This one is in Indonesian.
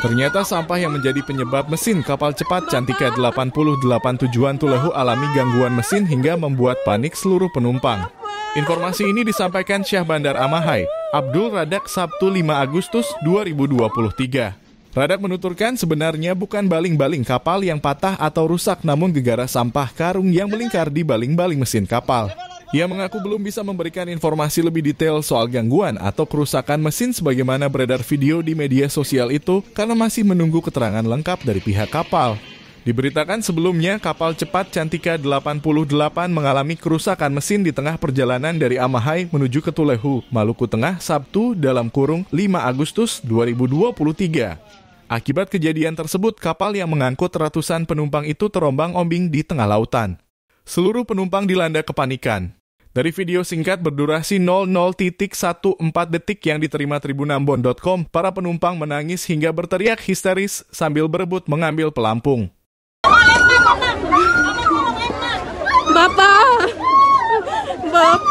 Ternyata sampah yang menjadi penyebab mesin kapal cepat Cantika 88 tujuan Tulehu alami gangguan mesin hingga membuat panik seluruh penumpang. Informasi ini disampaikan Syah Bandar Amahai, Abdul Radak Sabtu 5 Agustus 2023. Radak menuturkan sebenarnya bukan baling-baling kapal yang patah atau rusak namun gegara sampah karung yang melingkar di baling-baling mesin kapal. Ia mengaku belum bisa memberikan informasi lebih detail soal gangguan atau kerusakan mesin sebagaimana beredar video di media sosial itu karena masih menunggu keterangan lengkap dari pihak kapal. Diberitakan sebelumnya, kapal cepat Cantika 88 mengalami kerusakan mesin di tengah perjalanan dari Amahai menuju ke Tulehu, Maluku Tengah, Sabtu dalam kurung 5 Agustus 2023. Akibat kejadian tersebut, kapal yang mengangkut ratusan penumpang itu terombang-ombing di tengah lautan. Seluruh penumpang dilanda kepanikan. Dari video singkat berdurasi 00.14 detik yang diterima tribunambon.com, para penumpang menangis hingga berteriak histeris sambil berebut mengambil pelampung. Bapak! Bapak!